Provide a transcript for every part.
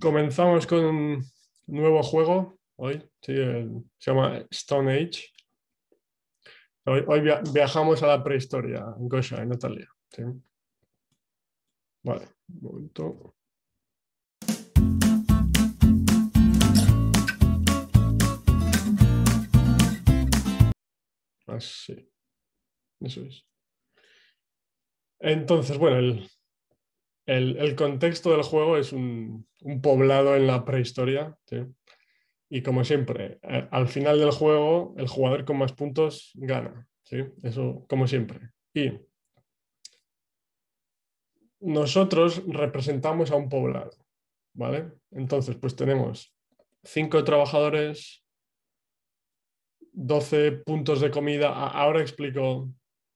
Comenzamos con un nuevo juego hoy, sí, se llama Stone Age. Hoy, viajamos a la prehistoria, en Gosha, en Italia. Vale, un momento. Así. Ah, Eso es. Entonces, bueno, el, el, contexto del juego es un, poblado en la prehistoria. Y como siempre, al final del juego, el jugador con más puntos gana. ¿sí? Eso como siempre. Y nosotros representamos a un poblado. ¿Vale? Entonces, pues tenemos cinco trabajadores, 12 puntos de comida. Ahora explico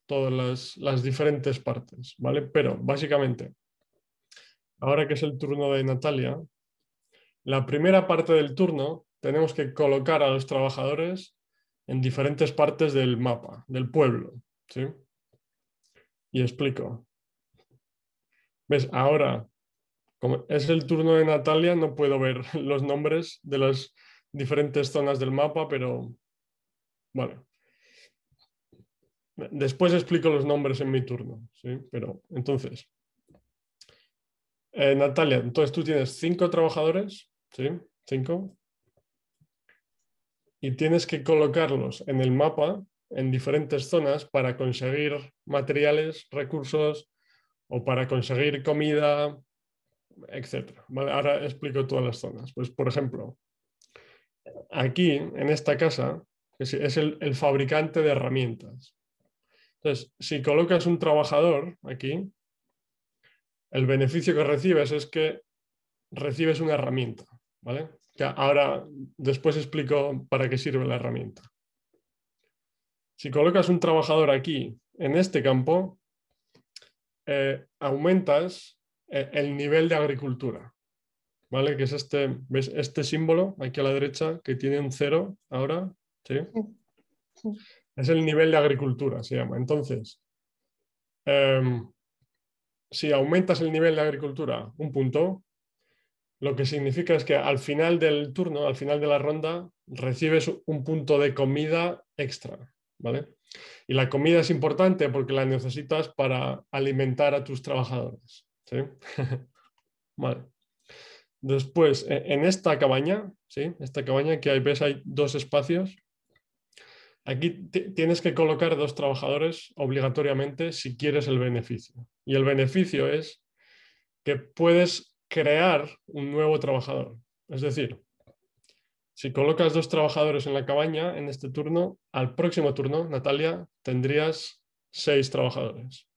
todas las, las diferentes partes, ¿vale? Pero básicamente ahora que es el turno de Natalia, la primera parte del turno tenemos que colocar a los trabajadores en diferentes partes del mapa, del pueblo. ¿sí? Y explico. ¿Ves? Ahora, como es el turno de Natalia, no puedo ver los nombres de las diferentes zonas del mapa, pero vale. Después explico los nombres en mi turno, ¿sí? Pero entonces, eh, Natalia, entonces tú tienes cinco trabajadores, ¿sí? Cinco. Y tienes que colocarlos en el mapa en diferentes zonas para conseguir materiales, recursos o para conseguir comida, etc. ahora explico todas las zonas. Pues, por ejemplo, aquí en esta casa es el, el fabricante de herramientas. Entonces, si colocas un trabajador aquí, el beneficio que recibes es que recibes una herramienta, ¿vale? Que ahora, después explico para qué sirve la herramienta. Si colocas un trabajador aquí, en este campo, eh, aumentas eh, el nivel de agricultura, ¿vale? Que es este, ¿ves? este símbolo aquí a la derecha que tiene un cero ahora, ¿sí? Es el nivel de agricultura, se llama. Entonces, em, si aumentas el nivel de agricultura un punto, lo que significa es que al final del turno, al final de la ronda, recibes un punto de comida extra, ¿vale? Y la comida es importante porque la necesitas para alimentar a tus trabajadores, ¿sí? vale. Después, e-, en esta cabaña, ¿sí? Esta cabaña que hay, ves, hay dos espacios. Aquí tienes que colocar dos trabajadores obligatoriamente si quieres el beneficio, y el beneficio es que puedes crear un nuevo trabajador. Es decir, si colocas dos trabajadores en la cabaña en este turno, al próximo turno, Natalia, tendrías seis trabajadores.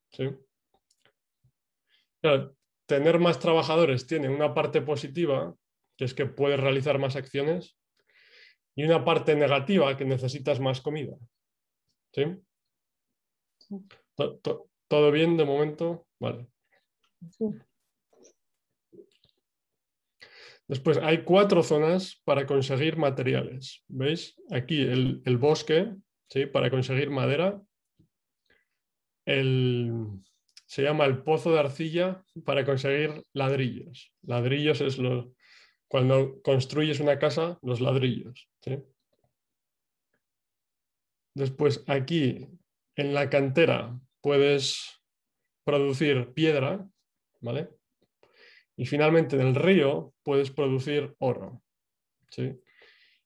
tener más trabajadores tiene una parte positiva, que es que puedes realizar más acciones, y una parte negativa, que necesitas más comida. ¿sí? ¿Todo bien de momento? Vale. Después hay cuatro zonas para conseguir materiales. ¿Veis? Aquí el, bosque, ¿sí? para conseguir madera. se llama el pozo de arcilla para conseguir ladrillos. Ladrillos es lo, cuando construyes una casa, los ladrillos. ¿sí? Después aquí, en la cantera, puedes producir piedra, ¿vale? Y finalmente en el río puedes producir oro. ¿sí?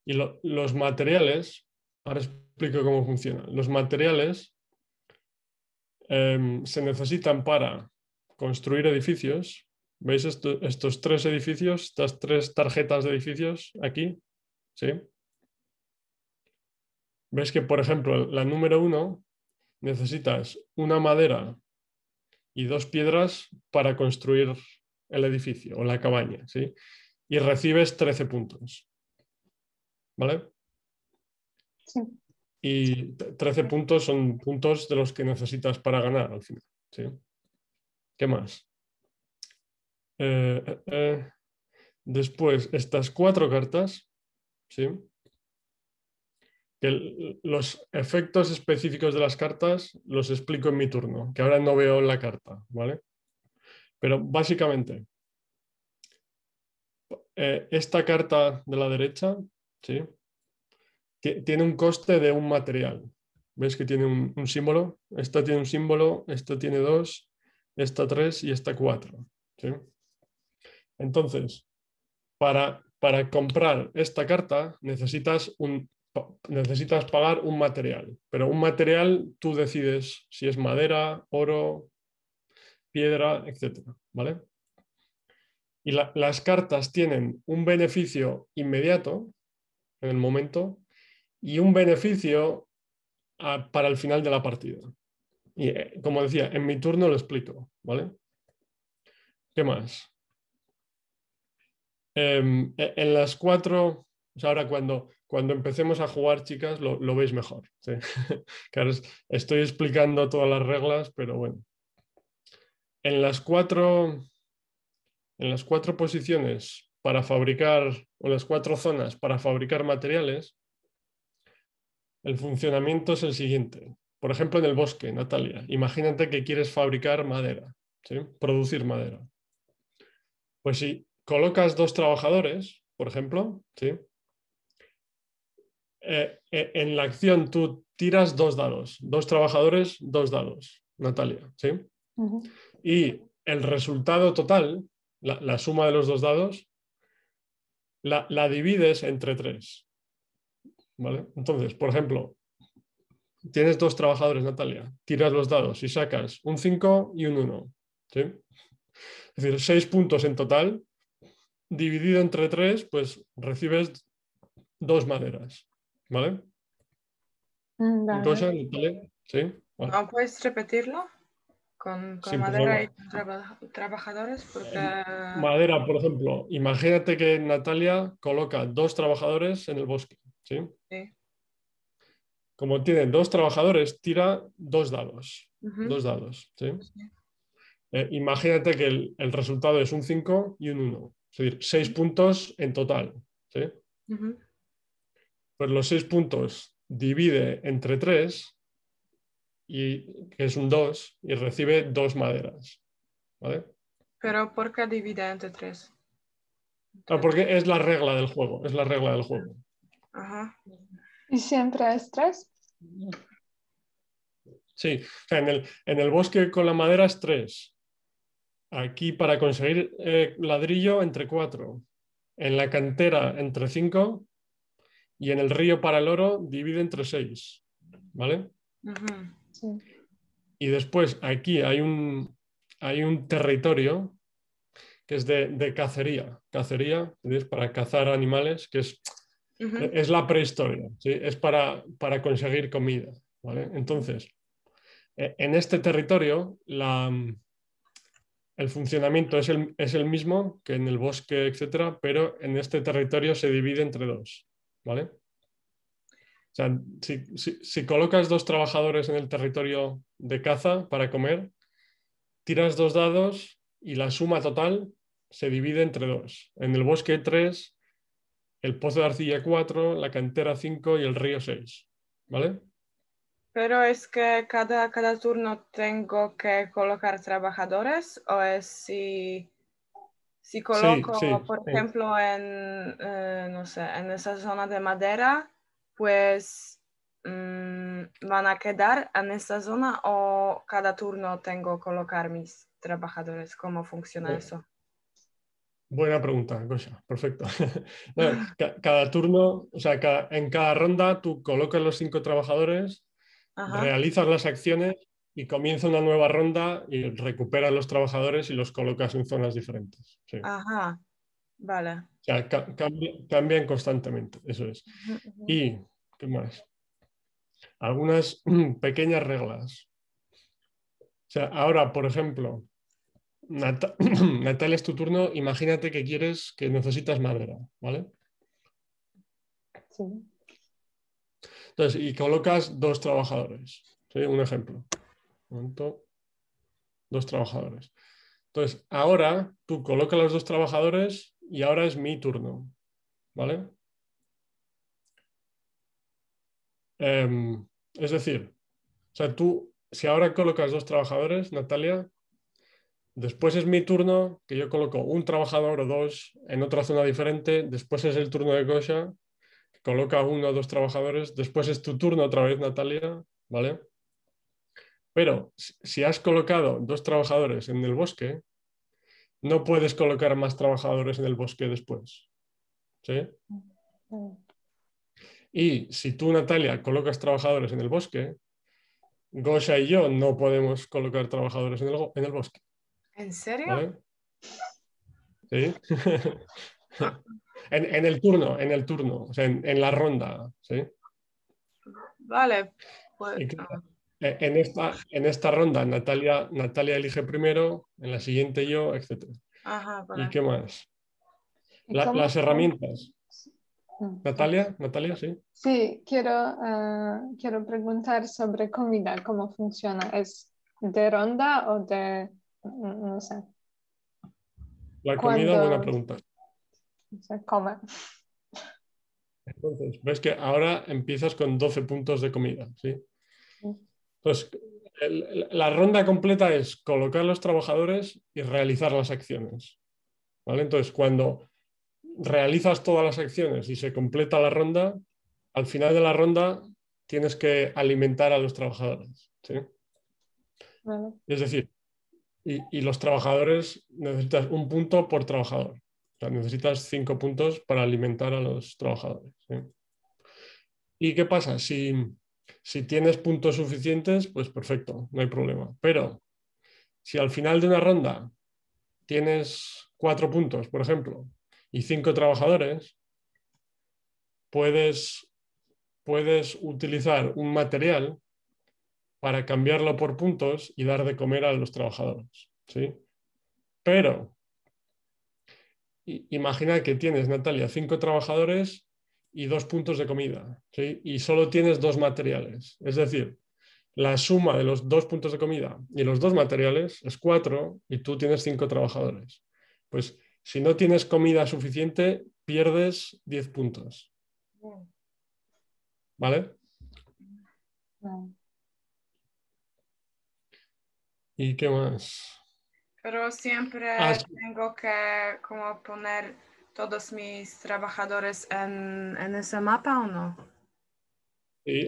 Y los materiales, ahora explico cómo funcionan. Los materiales em, se necesitan para construir edificios. ¿Veis estos tres edificios, estas tres tarjetas de edificios aquí? ¿Sí? Veis que, por ejemplo, la número uno necesitas una madera y dos piedras para construir el edificio o la cabaña, ¿sí? Y recibes 13 puntos. ¿Vale? Sí. Y 13 puntos son puntos de los que necesitas para ganar al final. ¿sí? ¿Qué más? Eh, eh, eh. después, estas cuatro cartas, ¿sí? los efectos específicos de las cartas los explico en mi turno, que ahora no veo la carta, ¿vale? Pero básicamente, eh, esta carta de la derecha, ¿sí? Tiene un coste de un material. ves que tiene un, símbolo? Esta tiene un símbolo, esta tiene dos, esta tres y esta cuatro. ¿sí? Entonces, para, para comprar esta carta necesitas un necesitas pagar un material, pero un material tú decides si es madera, oro, piedra, etc. ¿vale? Y las cartas tienen un beneficio inmediato en el momento y un beneficio para el final de la partida. Y eh, como decía, en mi turno lo explico, ¿vale? ¿Qué más? Em, e, en las cuatro ahora cuando, cuando empecemos a jugar, chicas, lo, veis mejor. estoy explicando todas las reglas, pero bueno. En las cuatro, en las cuatro posiciones para fabricar, o las cuatro zonas para fabricar materiales, el funcionamiento es el siguiente. Por ejemplo, en el bosque, Natalia, imagínate que quieres fabricar madera, ¿sí? producir madera. Pues si colocas dos trabajadores, por ejemplo, ¿sí? Eh, eh, en la acción tú tiras dos dados, dos trabajadores, dos dados, Natalia, ¿sí? Y el resultado total, la, suma de los dos dados, la, divides entre tres. ¿Vale? Entonces, por ejemplo, tienes dos trabajadores, Natalia, tiras los dados y sacas un 5 y un 1. ¿sí? Es decir, seis puntos en total, dividido entre tres, pues recibes dos maderas. ¿Vale? Mm, entonces Sí. ¿No puedes repetirlo? Con, madera y trabajadores. Eh, madera, por ejemplo, imagínate que Natalia coloca dos trabajadores en el bosque. ¿sí? Como tiene dos trabajadores, tira dos dados. Dos dados. ¿sí? Eh, imagínate que el, resultado es un 5 y un 1. Es decir, 6 puntos en total. ¿sí? Pues los seis puntos divide entre tres, y, que es un 2, y recibe dos maderas. ¿vale? Pero ¿por qué divide entre tres? Ah, porque es la regla del juego, es la regla del juego. ¿Y siempre es tres? Sí, en, el, bosque con la madera es tres. Aquí para conseguir eh, ladrillo entre cuatro. En la cantera entre cinco y en el río para el oro divide entre seis, ¿Vale? Y después aquí hay un, hay un territorio que es de, cacería. Cacería, es para cazar animales, que es, es la prehistoria, es para, para conseguir comida. ¿vale? Entonces, e, en este territorio, el funcionamiento es el, es el, mismo que en el bosque, etcétera, pero en este territorio se divide entre dos. ¿vale? O sea, si, colocas dos trabajadores en el territorio de caza para comer, tiras dos dados y la suma total se divide entre dos. En el bosque 3, el pozo de arcilla 4, la cantera 5 y el río 6. ¿Vale? Pero es que cada, cada turno tengo que colocar trabajadores o es si si coloco, por ejemplo, en, eh, esa zona de madera, pues mm, van a quedar en esa zona o cada turno tengo que colocar mis trabajadores. ¿Cómo funciona eso? Buena pregunta, Perfecto. cada turno, o sea, en cada ronda tú colocas los cinco trabajadores, realizas las acciones y comienza una nueva ronda y recuperas los trabajadores y los colocas en zonas diferentes. Ajá, vale. cambian, constantemente, eso es. Y, ¿qué más? Algunas pequeñas reglas. O sea, ahora, por ejemplo, Natalia, es tu turno, imagínate que quieres, que necesitas madera, ¿vale? Sí. Entonces, y colocas dos trabajadores, Un ejemplo momento, dos trabajadores. Entonces, ahora tú colocas los dos trabajadores y ahora es mi turno, ¿vale? Em, es decir, o sea, tú, si ahora colocas dos trabajadores, Natalia, después es mi turno, que yo coloco un trabajador o dos en otra zona diferente, después es el turno de Gosha, coloca uno o dos trabajadores, después es tu turno otra vez, Natalia, ¿vale? Pero si has colocado dos trabajadores en el bosque, no puedes colocar más trabajadores en el bosque después. ¿Sí? Mm. Y si tú, Natalia, colocas trabajadores en el bosque, Gosha y yo no podemos colocar trabajadores en el, bosque. ¿En serio? Sí. en, el turno, en el turno, en, la ronda. ¿sí? Vale. Pues, eh, en esta, en esta ronda Natalia, Natalia elige primero, en la siguiente yo, etc. ¿Y qué más? las herramientas. Natalia, Natalia, sí. Sí, quiero, eh, quiero preguntar sobre comida, cómo funciona. ¿Es de ronda o de, no sé? La comida, buena pregunta. Se come. Entonces, ves que ahora empiezas con 12 puntos de comida, ¿sí? sí entonces, pues, la ronda completa es colocar los trabajadores y realizar las acciones. Entonces, cuando realizas todas las acciones y se completa la ronda, al final de la ronda tienes que alimentar a los trabajadores. Es decir, y, los trabajadores necesitas un punto por trabajador. necesitas cinco puntos para alimentar a los trabajadores. ¿Y qué pasa? Si, si tienes puntos suficientes, pues perfecto, no hay problema. Pero si al final de una ronda tienes cuatro puntos, por ejemplo, y cinco trabajadores, puedes, puedes utilizar un material para cambiarlo por puntos y dar de comer a los trabajadores. ¿sí? Pero imagina que tienes, Natalia, cinco trabajadores y dos puntos de comida, ¿sí? y solo tienes dos materiales. Es decir, la suma de los dos puntos de comida y los dos materiales es cuatro y tú tienes cinco trabajadores. Pues si no tienes comida suficiente, pierdes diez puntos. ¿Vale? ¿Y qué más? Pero siempre ah, tengo que como poner todos mis trabajadores en, ese mapa o no?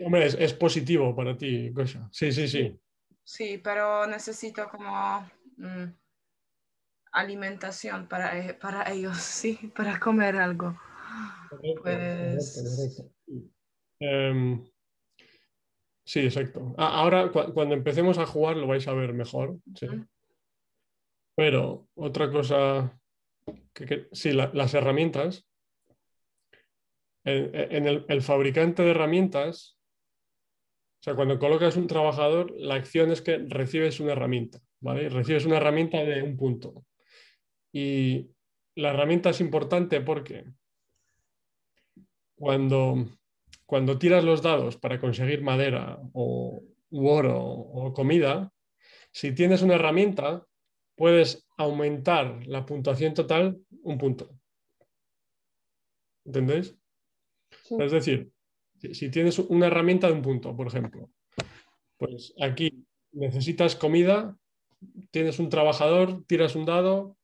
hombre, es, positivo para ti, cosa Sí, sí, sí. Sí, pero necesito como mm, alimentación para, eh, para ellos, sí, para comer algo. Pues, em, sí, exacto. Ahora, cuando empecemos a jugar, lo vais a ver mejor. Pero otra cosa sí, las herramientas, en, el, fabricante de herramientas, o sea, cuando colocas un trabajador, la acción es que recibes una herramienta, ¿vale? recibes una herramienta de un punto. Y la herramienta es importante porque cuando, tiras los dados para conseguir madera o oro o comida, si tienes una herramienta, puedes aumentar la puntuación total un punto. ¿Entendéis? Es decir, si tienes una herramienta de un punto, por ejemplo, pues aquí necesitas comida, tienes un trabajador, tiras un dado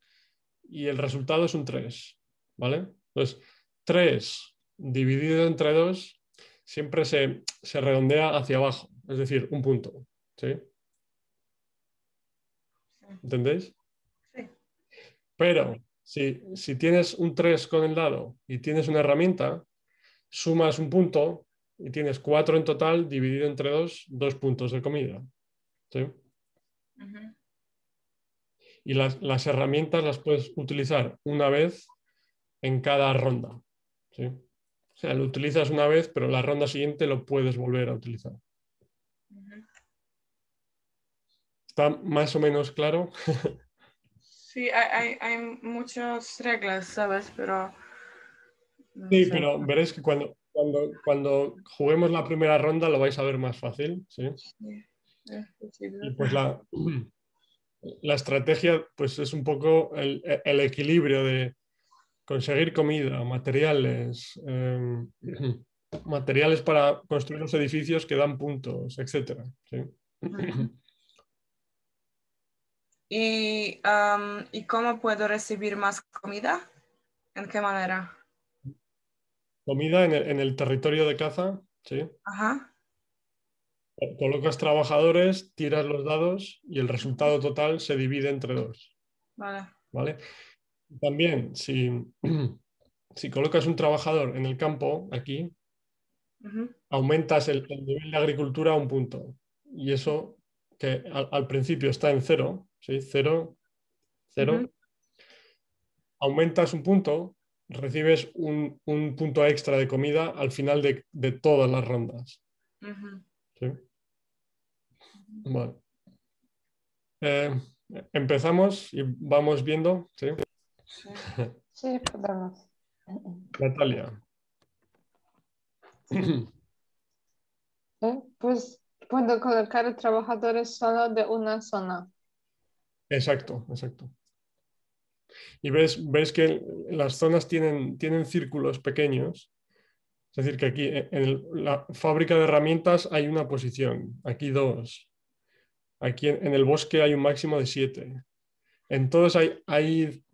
y el resultado es un 3, ¿vale? Entonces, 3 dividido entre 2 siempre se, se redondea hacia abajo, es decir, un punto, ¿sí? ¿Entendéis? Sí. Pero si, si tienes un 3 con el dado y tienes una herramienta, sumas un punto y tienes 4 en total dividido entre 2, 2 puntos de comida. Y las, las, herramientas las puedes utilizar una vez en cada ronda. O sea, lo utilizas una vez, pero la ronda siguiente lo puedes volver a utilizar. ¿Está más o menos claro? sí, hay, muchas reglas, ¿sabes? Pero... sí, pero veréis que cuando, cuando, juguemos la primera ronda lo vais a ver más fácil, ¿sí? sí. Y pues la, estrategia pues es un poco el, equilibrio de conseguir comida, materiales, em, materiales para construir los edificios que dan puntos, etc. ¿sí? ¿Y, cómo puedo recibir más comida? ¿En qué manera? Comida en el, territorio de caza, ¿sí? Ajá. Colocas trabajadores, tiras los dados y el resultado total se divide entre dos. Vale. También, si, colocas un trabajador en el campo, aquí, aumentas el, nivel de agricultura a un punto. Y eso, que al principio está en cero, ¿sí? cero cero Aumentas un punto, recibes un, punto extra de comida al final de, todas las rondas. Eh, empezamos y vamos viendo. Sí, sí, Natalia. Eh, pues puedo colocar trabajadores solo de una zona. Exacto, exacto. Y ves, que las zonas tienen, tienen círculos pequeños. Es decir, que aquí eh, en la fábrica de herramientas hay una posición, aquí dos. Aquí en el bosque hay un máximo de siete. Entonces hay, hay,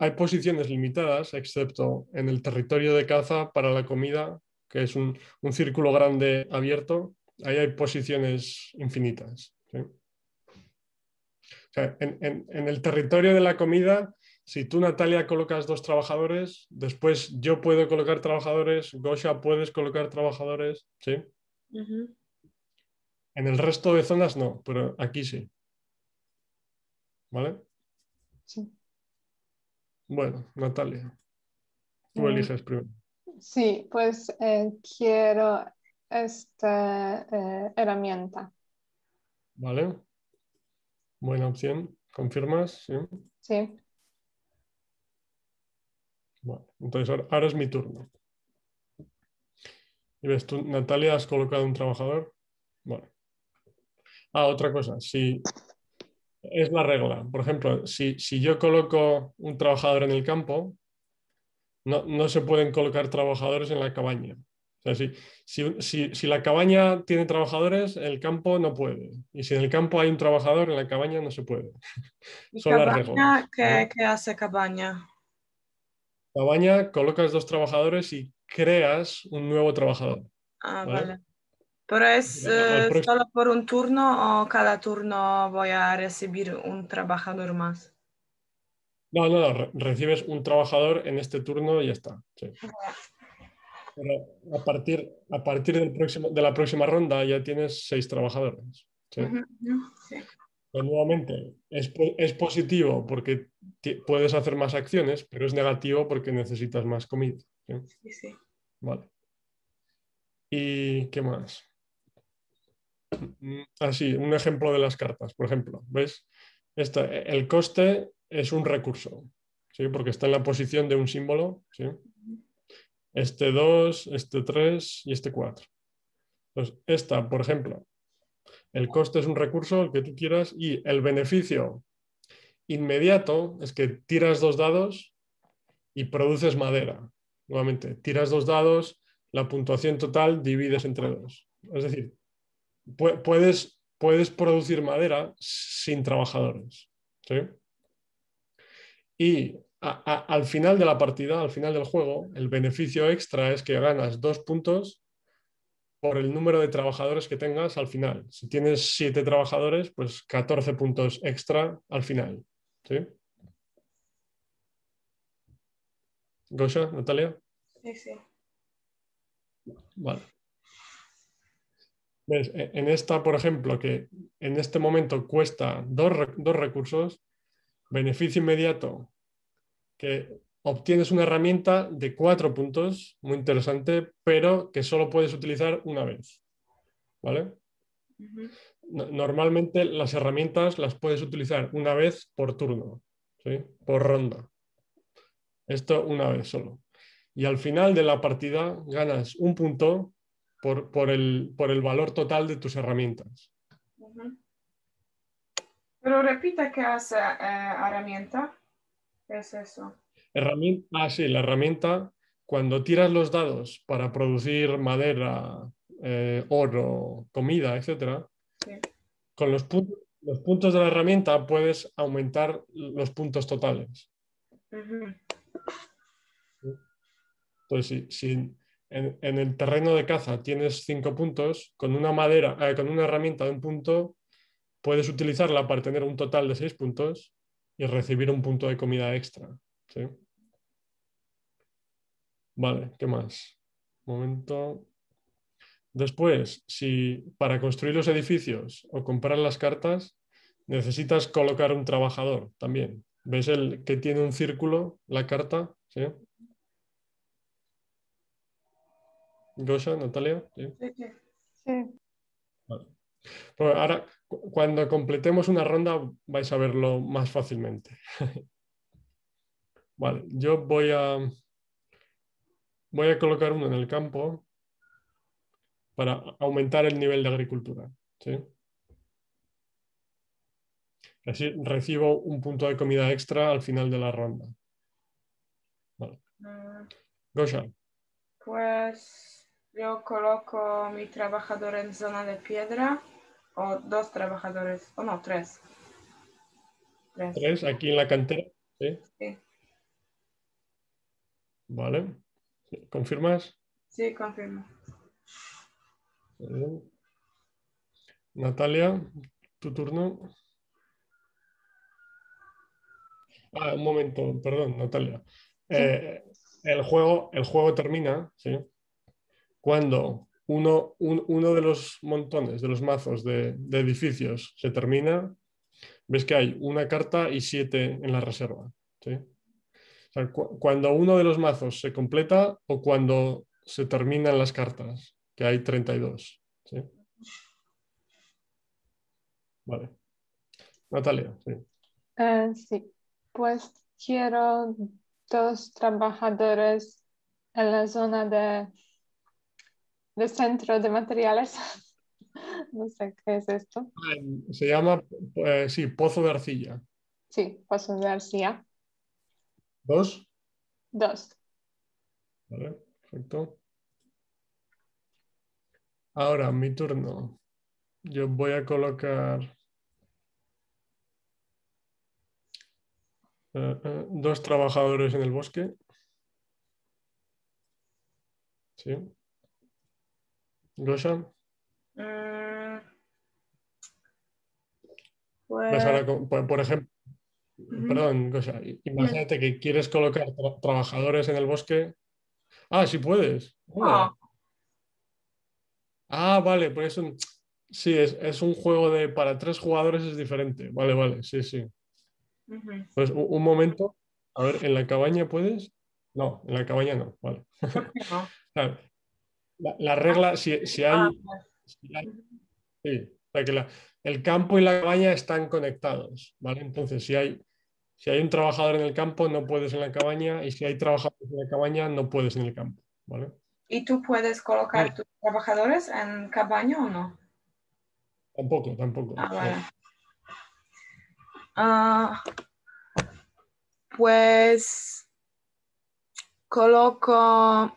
hay posiciones limitadas, excepto en el territorio de caza para la comida, que es un, un círculo grande abierto. Ahí hay posiciones infinitas. ¿sí? en, el territorio de la comida, si tú, Natalia, colocas dos trabajadores, después yo puedo colocar trabajadores, Gosha puedes colocar trabajadores, ¿sí? En el resto de zonas no, pero aquí sí. ¿Vale? Sí. Bueno, Natalia, tú mm. eliges primero. Sí, pues eh, quiero esta eh, herramienta. ¿Vale? Buena opción. ¿Confirmas? Sí. sí. Bueno, entonces ahora, es mi turno. Y ves, tú, Natalia, has colocado un trabajador. Bueno. Ah, otra cosa. es la regla. Por ejemplo, si, yo coloco un trabajador en el campo, no se pueden colocar trabajadores en la cabaña. O si, la cabaña tiene trabajadores, el campo no puede. Y si en el campo hay un trabajador, en la cabaña no se puede. ¿qué, hace cabaña? Cabaña, colocas dos trabajadores y creas un nuevo trabajador. Ah, vale. ¿Pero es eh, solo por un turno o cada turno voy a recibir un trabajador más? No, no, no, recibes un trabajador en este turno y ya está a partir, a partir del próximo, de la próxima ronda ya tienes seis trabajadores. nuevamente, es, positivo porque puedes hacer más acciones, pero es negativo porque necesitas más comida. ¿Y qué más? Mm, así, un ejemplo de las cartas, por ejemplo. ¿Ves? el coste es un recurso, porque está en la posición de un símbolo. ¿sí? este 2, este 3 y este 4. Entonces, esta, por ejemplo, el coste es un recurso, el que tú quieras, y el beneficio inmediato es que tiras dos dados y produces madera. Nuevamente, tiras dos dados, la puntuación total divides entre dos. Es decir, puedes, puedes, producir madera sin trabajadores. Y al final de la partida, al final del juego, el beneficio extra es que ganas dos puntos por el número de trabajadores que tengas al final. Si tienes siete trabajadores, pues 14 puntos extra al final. ¿Sí? ¿Gosha, Natalia? Sí, sí. Vale. E, en esta, por ejemplo, que en este momento cuesta dos recursos, beneficio inmediato que obtienes una herramienta de cuatro puntos, muy interesante, pero que solo puedes utilizar una vez. ¿Vale? Normalmente las herramientas las puedes utilizar una vez por turno, ¿sí? por ronda. Esto una vez solo. Y al final de la partida ganas un punto por, por, el, valor total de tus herramientas. Pero repita qué hace eh, herramienta. Es eso. ah, sí, la herramienta, cuando tiras los dados para producir madera, eh, oro, comida, etc., con los, los, puntos de la herramienta puedes aumentar los puntos totales. Entonces, si, en, el terreno de caza tienes cinco puntos, con una madera, eh, con una herramienta de un punto, puedes utilizarla para tener un total de seis puntos y recibir un punto de comida extra. Vale, ¿qué más? Momento. Después, si para construir los edificios o comprar las cartas, necesitas colocar un trabajador también. ¿Ves el que tiene un círculo, la carta? ¿Sí? Gosha, Natalia. Vale ahora, cuando completemos una ronda, vais a verlo más fácilmente. vale, yo voy a, voy a colocar uno en el campo para aumentar el nivel de agricultura. Así recibo un punto de comida extra al final de la ronda. Vale. Mm. Gosha. Pues yo coloco mi trabajador en zona de piedra o dos trabajadores, o no, tres. Tres, aquí en la cantera. ¿Sí? Vale. ¿Confirmas? Sí, confirmo. Natalia, tu turno. Ah, un momento, perdón, Natalia. Eh, el, juego, el juego termina, ¿sí? Cuando uno, de los montones, de los mazos de, edificios se termina, ves que hay una carta y siete en la reserva. cuando uno de los mazos se completa o cuando se terminan las cartas, que hay 32. ¿sí? Vale. Natalia, sí. Eh, sí, pues quiero dos trabajadores en la zona de de centro de materiales. no sé qué es esto. Eh, se llama, eh, sí, Pozo de Arcilla. Sí, Pozo de Arcilla. ¿Dos? Dos. Vale, perfecto. Ahora, mi turno. Yo voy a colocar eh, dos trabajadores en el bosque. Sí. Mm. Pues por, ejemplo, perdón, Glosa, imagínate que quieres colocar trabajadores en el bosque. Ah, sí puedes. Ah, vale, por pues eso. Sí, es, un juego de para tres jugadores es diferente. Vale, vale, sí, sí. Pues un, momento. A ver, ¿en la cabaña puedes? No, en la cabaña no. Vale. la, regla, si, ah, hay... sí, que el campo y la cabaña están conectados, ¿vale? Entonces, si hay, si hay un trabajador en el campo, no puedes en la cabaña, y si hay trabajadores en la cabaña, no puedes en el campo, ¿vale? ¿Y tú puedes colocar tus trabajadores en cabaña o no? Tampoco, tampoco. Ah, vale. Ah, pues coloco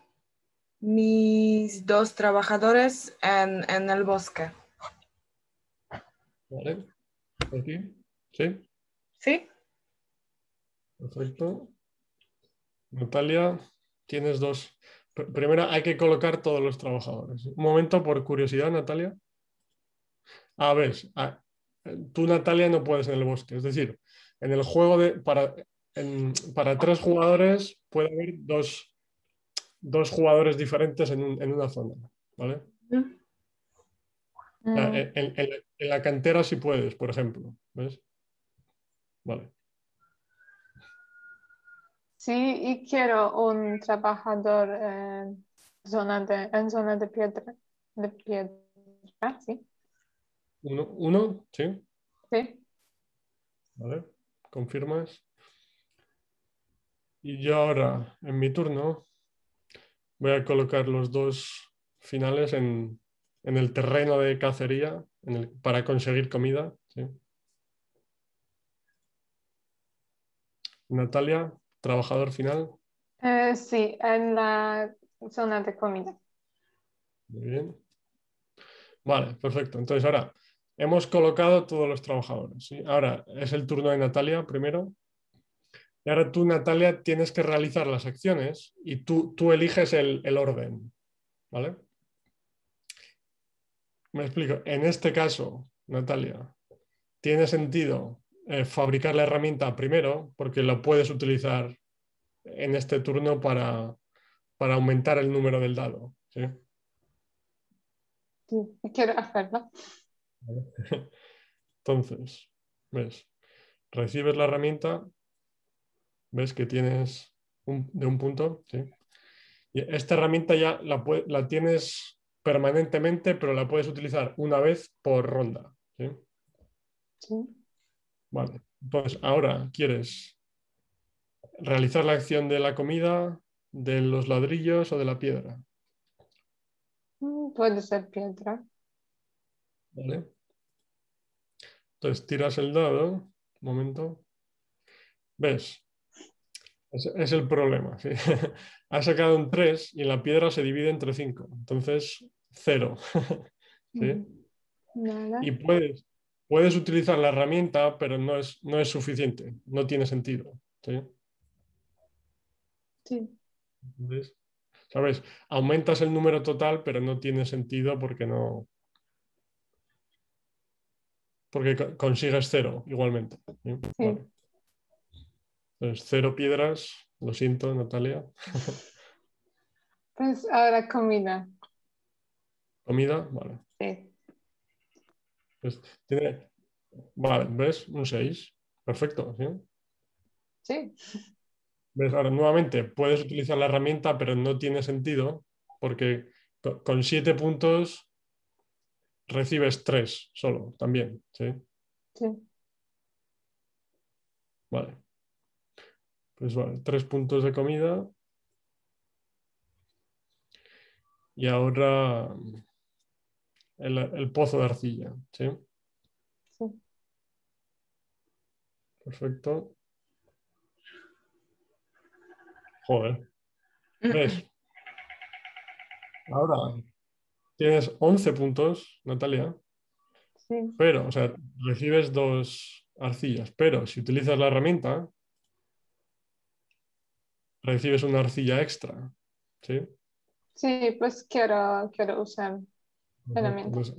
mis dos trabajadores en, el bosque. Vale. Aquí. ¿Sí? Sí. Perfecto. Natalia, tienes dos. Primero hay que colocar todos los trabajadores. Un momento por curiosidad, Natalia. A ver, tú, Natalia, no puedes en el bosque. Es decir, en el juego de para, para tres jugadores puede haber dos dos jugadores diferentes en, una zona, ¿vale? Ah. En, la cantera si puedes, por ejemplo, ¿ves? Vale. Sí, y quiero un trabajador eh, en zona de piedra. De piedra Uno, uno, sí. Sí. Vale, confirmas. Y yo ahora, en mi turno, voy a colocar los dos finales en, el terreno de cacería para conseguir comida. Natalia, trabajador final. Eh, sí, en la zona de comida. Muy bien. Vale, perfecto. Entonces ahora hemos colocado todos los trabajadores. ¿sí? Ahora es el turno de Natalia primero. Y ahora tú, Natalia, tienes que realizar las acciones y tú, eliges el, orden. ¿Vale? Me explico. En este caso, Natalia, tiene sentido eh, fabricar la herramienta primero porque la puedes utilizar en este turno para, aumentar el número del dado. sí quiero hacerlo. Entonces, ves, recibes la herramienta, ves que tienes de un punto. esta herramienta ya la, tienes permanentemente, pero la puedes utilizar una vez por ronda. ¿sí? Vale, entonces pues ahora quieres realizar la acción de la comida, de los ladrillos o de la piedra. Mm, puede ser piedra. Vale. Entonces tiras el dado, un momento. ¿Ves? Es, el problema. ¿sí? ha sacado un 3 y la piedra se divide entre 5. Entonces, 0. Y puedes, puedes utilizar la herramienta, pero no es, no es suficiente. No tiene sentido. ¿sí? ¿Sabes? Aumentas el número total, pero no tiene sentido porque no. Porque consigues cero igualmente. Entonces, cero piedras, lo siento, Natalia. Pues ahora comida. ¿Comida? Vale. Sí. Pues, vale, ¿ves? Un 6. Perfecto. ¿sí? sí. ¿Ves? Ahora, nuevamente, puedes utilizar la herramienta, pero no tiene sentido, porque con 7 puntos recibes 3 solo también. Sí. Vale. Pues vale, tres puntos de comida. Y ahora el, pozo de arcilla, ¿sí? Perfecto. Joder. ¿Ves? Ahora tienes 11 puntos, Natalia. Sí. Pero, o sea, recibes dos arcillas, pero si utilizas la herramienta, recibes una arcilla extra. Sí, sí pues quiero, quiero usar pues,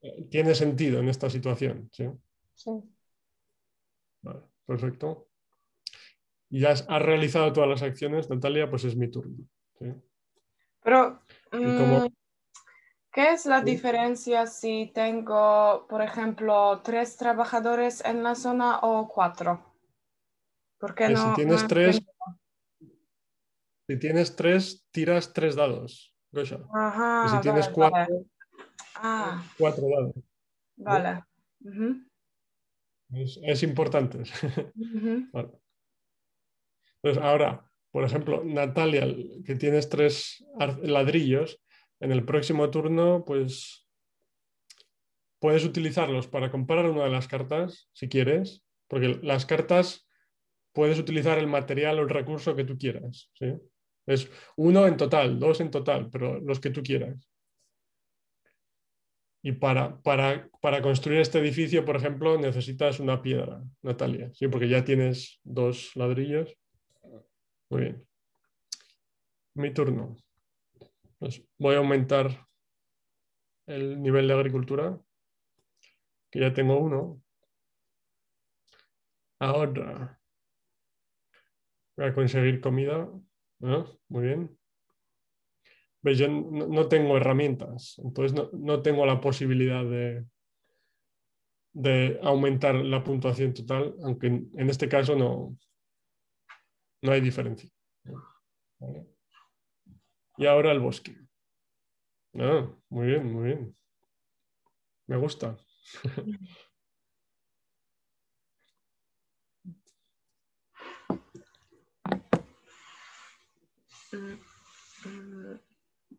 eh, tiene sentido en esta situación. Sí. sí. Vale, perfecto. ya has, realizado todas las acciones, Natalia, pues es mi turno. Pero, mm, ¿qué es la diferencia si tengo, por ejemplo, tres trabajadores en la zona o cuatro? Porque pues no, si tienes tres, si tienes tres, tiras tres dados, Gosha. Ajá, si tienes cuatro, ah. eh, cuatro dados. Vale. es, importante. Entonces, pues ahora, por ejemplo, Natalia, que tienes tres ladrillos, en el próximo turno, pues puedes utilizarlos para comprar una de las cartas, si quieres, porque las cartas puedes utilizar el material o el recurso que tú quieras. ¿sí? Es uno en total, dos en total, pero los que tú quieras. Y para, para, construir este edificio, por ejemplo, necesitas una piedra, Natalia, ¿sí? porque ya tienes dos ladrillos. Muy bien. Mi turno. Pues voy a aumentar el nivel de agricultura, que ya tengo uno. Ahora voy a conseguir comida. Muy bien. Pues yo no, tengo herramientas, entonces no, tengo la posibilidad de, de aumentar la puntuación total, aunque en, este caso no, no hay diferencia. Y ahora el bosque. Ah, muy bien, muy bien. Me gusta.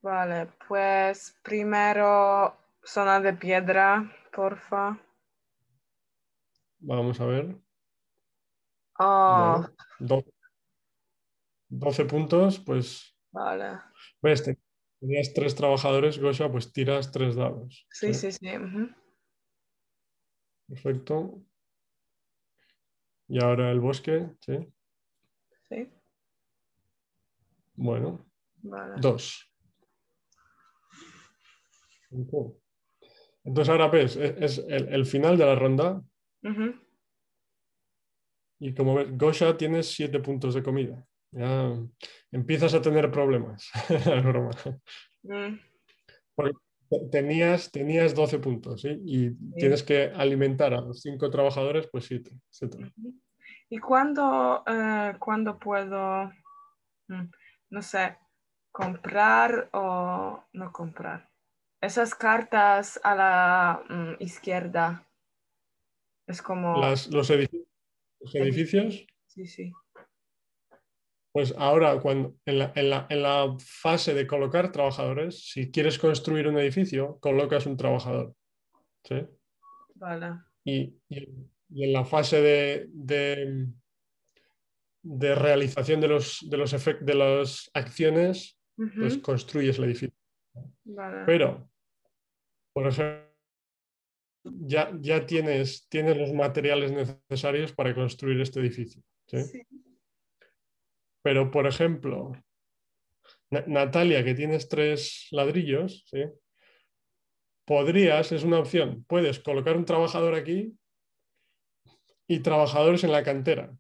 Vale, pues primero zona de piedra, porfa. Vamos a ver. Oh. Ah. 12 puntos, pues. Vale. ¿Ves? Tenías tres trabajadores, Gosha, pues tiras tres dados. Sí, ¿eh? sí, sí. Perfecto. Y ahora el bosque, ¿sí? Sí. Bueno. Vale. Dos. Entonces ahora ves, e, es, el, final de la ronda. Y como ves, Gosha tienes siete puntos de comida. Ya empiezas a tener problemas. es mm. tenías, tenías 12 puntos y tienes que alimentar a los cinco trabajadores, pues siete, ¿Y cuándo eh, puedo, mm, no sé, comprar o no comprar? Esas cartas a la mm, izquierda. Es como... los, em, edificios, Sí, sí. Pues ahora, cuando, en la, fase de colocar trabajadores, si quieres construir un edificio, colocas un trabajador. ¿sí? Vale. Y, en la fase de, de, realización de, los, de, de las acciones, pues construyes el edificio. Vale. Pero por eso ya, tienes, los materiales necesarios para construir este edificio. Pero, por ejemplo, Natalia, que tienes tres ladrillos, ¿sí? podrías, es una opción, puedes colocar un trabajador aquí y trabajadores en la cantera.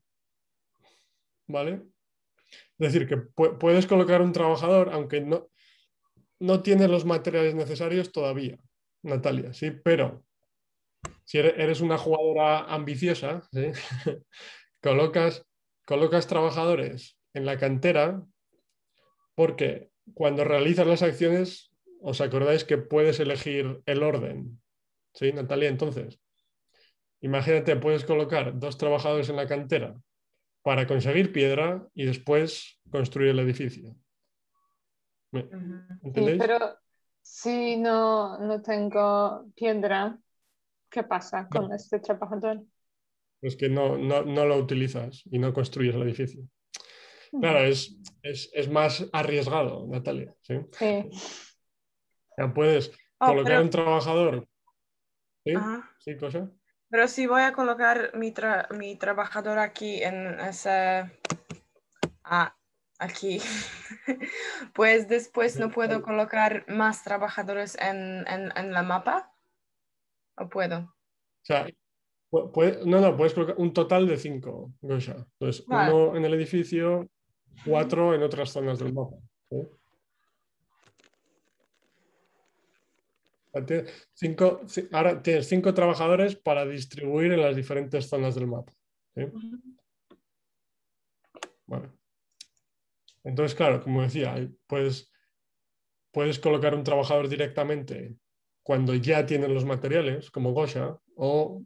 ¿Vale? Es decir, que puedes colocar un trabajador, aunque no, no tienes los materiales necesarios todavía. Natalia, sí, pero si eres una jugadora ambiciosa, colocas, colocas trabajadores en la cantera porque cuando realizas las acciones, os acordáis que puedes elegir el orden. ¿Sí, Natalia? Entonces, imagínate, puedes colocar dos trabajadores en la cantera para conseguir piedra y después construir el edificio. ¿Entendéis? si no, no tengo piedra, ¿qué pasa con este trabajador? Es que no, lo utilizas y no construyes el edificio. Claro, es, más arriesgado, Natalia. Sí. Ya puedes oh, colocar un trabajador. ¿Sí? ¿Sí, cosa? Pero si voy a colocar mi, trabajador aquí en ese, ah, aquí, pues después no puedo colocar más trabajadores en, la mapa. ¿O puedo? no, no, puedes colocar un total de cinco, Entonces, uno en el edificio, cuatro en otras zonas del mapa. Cinco, ahora tienes cinco trabajadores para distribuir en las diferentes zonas del mapa. Bueno. Entonces, claro, como decía, puedes, puedes colocar un trabajador directamente cuando ya tienen los materiales, como Gosha, o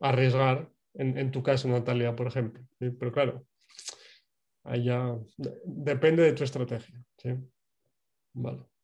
arriesgar, en, tu caso, Natalia, por ejemplo. Pero claro, allá depende de tu estrategia. Vale.